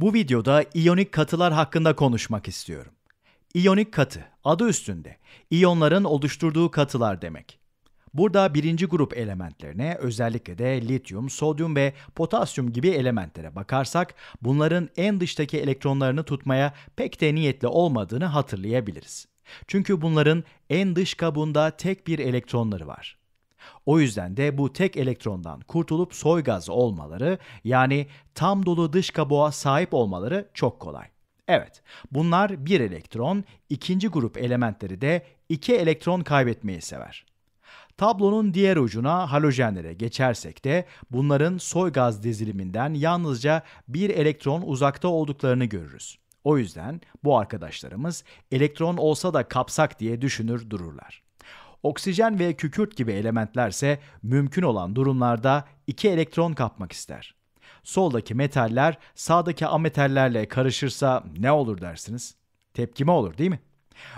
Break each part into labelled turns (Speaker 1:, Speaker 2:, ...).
Speaker 1: Bu videoda iyonik katılar hakkında konuşmak istiyorum. İyonik katı, adı üstünde, iyonların oluşturduğu katılar demek. Burada birinci grup elementlerine, özellikle de lityum, sodyum ve potasyum gibi elementlere bakarsak, bunların en dıştaki elektronlarını tutmaya pek de niyetli olmadığını hatırlayabiliriz. Çünkü bunların en dış kabuğunda tek bir elektronları var. O yüzden de bu tek elektrondan kurtulup soy gaz olmaları yani tam dolu dış kabuğa sahip olmaları çok kolay. Evet, bunlar bir elektron, ikinci grup elementleri de iki elektron kaybetmeyi sever. Tablonun diğer ucuna halojenlere geçersek de bunların soy gaz diziliminden yalnızca bir elektron uzakta olduklarını görürüz. O yüzden bu arkadaşlarımız elektron olsa da kapsak diye düşünür dururlar. Oksijen ve kükürt gibi elementlerse mümkün olan durumlarda iki elektron kapmak ister. Soldaki metaller sağdaki ametallerle karışırsa ne olur dersiniz? Tepkime olur değil mi?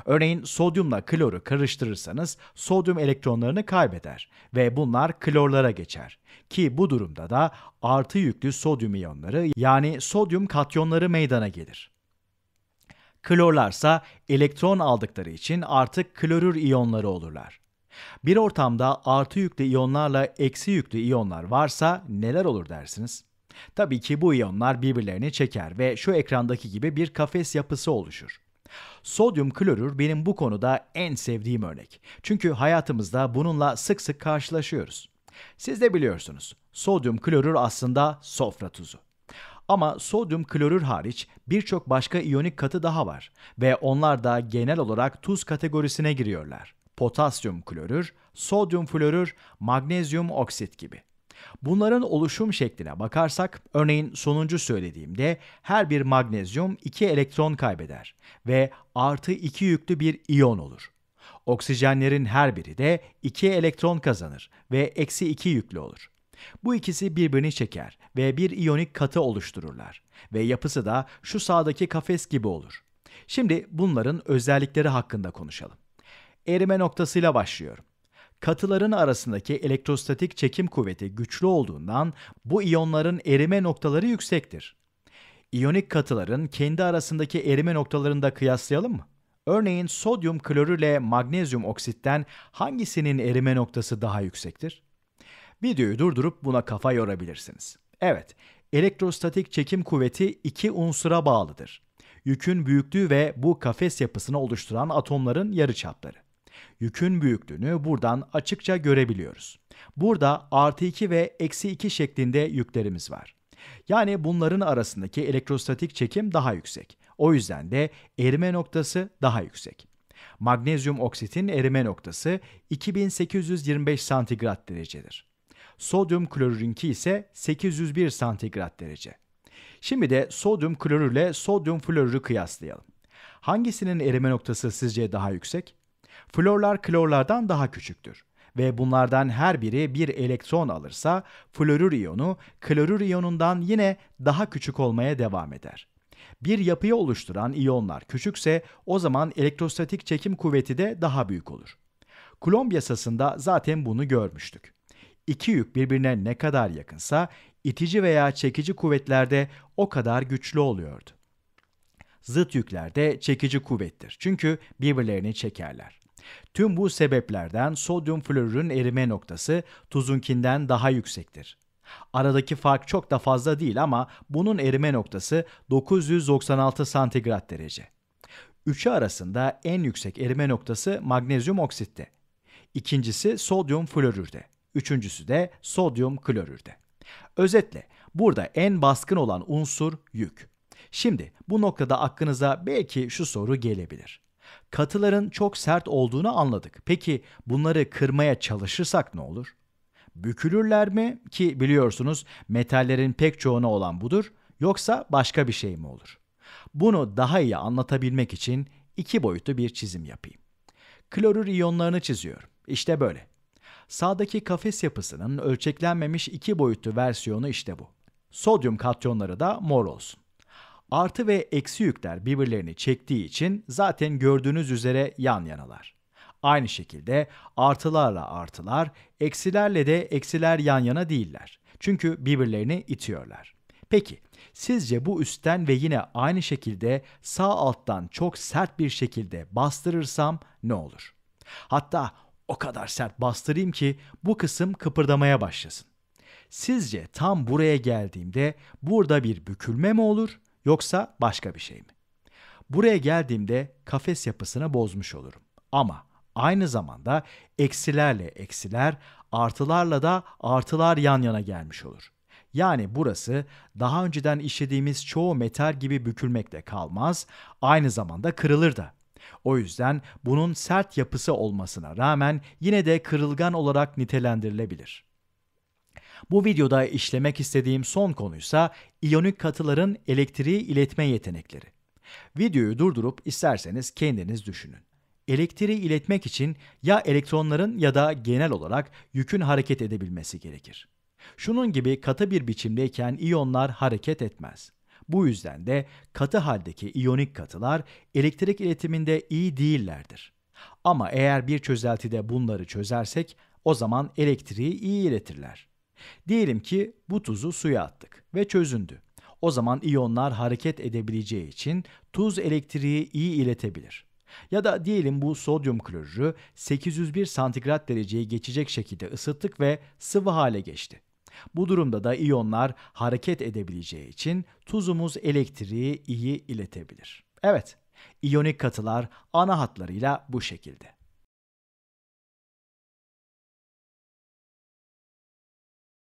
Speaker 1: Örneğin sodyumla kloru karıştırırsanız sodyum elektronlarını kaybeder ve bunlar klorlara geçer. Ki bu durumda da artı yüklü sodyum iyonları yani sodyum katyonları meydana gelir. Klorlarsa elektron aldıkları için artık klorür iyonları olurlar. Bir ortamda artı yüklü iyonlarla eksi yüklü iyonlar varsa neler olur dersiniz? Tabii ki bu iyonlar birbirlerini çeker ve şu ekrandaki gibi bir kafes yapısı oluşur. Sodyum klorür benim bu konuda en sevdiğim örnek. Çünkü hayatımızda bununla sık sık karşılaşıyoruz. Siz de biliyorsunuz, sodyum klorür aslında sofra tuzu. Ama sodyum klorür hariç birçok başka iyonik katı daha var ve onlar da genel olarak tuz kategorisine giriyorlar. Potasyum klorür, sodyum florür, magnezyum oksit gibi. Bunların oluşum şekline bakarsak, örneğin sonuncu söylediğimde her bir magnezyum 2 elektron kaybeder ve artı 2 yüklü bir iyon olur. Oksijenlerin her biri de 2 elektron kazanır ve eksi 2 yüklü olur. Bu ikisi birbirini çeker ve bir iyonik katı oluştururlar ve yapısı da şu sağdaki kafes gibi olur. Şimdi bunların özellikleri hakkında konuşalım. Erime noktasıyla başlıyorum. Katıların arasındaki elektrostatik çekim kuvveti güçlü olduğundan bu iyonların erime noktaları yüksektir. İyonik katıların kendi arasındaki erime noktalarını da kıyaslayalım mı? Örneğin sodyum klorürle magnezyum oksitten hangisinin erime noktası daha yüksektir? Videoyu durdurup buna kafa yorabilirsiniz. Evet, elektrostatik çekim kuvveti iki unsura bağlıdır. Yükün büyüklüğü ve bu kafes yapısını oluşturan atomların yarıçapları. Yükün büyüklüğünü buradan açıkça görebiliyoruz. Burada artı 2 ve eksi 2 şeklinde yüklerimiz var. Yani bunların arasındaki elektrostatik çekim daha yüksek. O yüzden de erime noktası daha yüksek. Magnezyum oksitin erime noktası 2825 santigrat derecedir sodyum klorürünki ise 801 santigrat derece. Şimdi de sodyum klorürle sodyum florürü kıyaslayalım. Hangisinin erime noktası sizce daha yüksek? Florlar klorlardan daha küçüktür ve bunlardan her biri bir elektron alırsa florür iyonu klorür iyonundan yine daha küçük olmaya devam eder. Bir yapıyı oluşturan iyonlar küçükse o zaman elektrostatik çekim kuvveti de daha büyük olur. Kulomb yasasında zaten bunu görmüştük. İki yük birbirine ne kadar yakınsa itici veya çekici kuvvetlerde o kadar güçlü oluyordu. Zıt yüklerde çekici kuvvettir. Çünkü birbirlerini çekerler. Tüm bu sebeplerden sodyum florürün erime noktası tuzunkinden daha yüksektir. Aradaki fark çok da fazla değil ama bunun erime noktası 996 santigrat derece. Üçü arasında en yüksek erime noktası magnezyum oksitte. İkincisi sodyum florürde üçüncüsü de sodyum klorürde. Özetle burada en baskın olan unsur yük. Şimdi bu noktada aklınıza belki şu soru gelebilir. Katıların çok sert olduğunu anladık. Peki bunları kırmaya çalışırsak ne olur? Bükülürler mi ki biliyorsunuz metallerin pek çoğuna olan budur yoksa başka bir şey mi olur? Bunu daha iyi anlatabilmek için iki boyutlu bir çizim yapayım. Klorür iyonlarını çiziyorum. İşte böyle. Sağdaki kafes yapısının ölçeklenmemiş iki boyutlu versiyonu işte bu. Sodyum katyonları da mor olsun. Artı ve eksi yükler birbirlerini çektiği için zaten gördüğünüz üzere yan yanalar. Aynı şekilde artılarla artılar, eksilerle de eksiler yan yana değiller. Çünkü birbirlerini itiyorlar. Peki, sizce bu üstten ve yine aynı şekilde sağ alttan çok sert bir şekilde bastırırsam ne olur? Hatta o kadar sert bastırayım ki bu kısım kıpırdamaya başlasın. Sizce tam buraya geldiğimde burada bir bükülme mi olur yoksa başka bir şey mi? Buraya geldiğimde kafes yapısını bozmuş olurum. Ama aynı zamanda eksilerle eksiler, artılarla da artılar yan yana gelmiş olur. Yani burası daha önceden işlediğimiz çoğu metal gibi bükülmekle kalmaz, aynı zamanda kırılır da. O yüzden bunun sert yapısı olmasına rağmen yine de kırılgan olarak nitelendirilebilir. Bu videoda işlemek istediğim son konuysa iyonik katıların elektriği iletme yetenekleri. Videoyu durdurup isterseniz kendiniz düşünün. Elektriği iletmek için ya elektronların ya da genel olarak yükün hareket edebilmesi gerekir. Şunun gibi katı bir biçimdeyken iyonlar hareket etmez. Bu yüzden de katı haldeki iyonik katılar elektrik iletiminde iyi değillerdir. Ama eğer bir çözeltide bunları çözersek o zaman elektriği iyi iletirler. Diyelim ki bu tuzu suya attık ve çözündü. O zaman iyonlar hareket edebileceği için tuz elektriği iyi iletebilir. Ya da diyelim bu sodyum klorürü 801 santigrat dereceye geçecek şekilde ısıttık ve sıvı hale geçti. Bu durumda da iyonlar hareket edebileceği için tuzumuz elektriği iyi iletebilir. Evet, iyonik katılar ana hatlarıyla bu şekilde.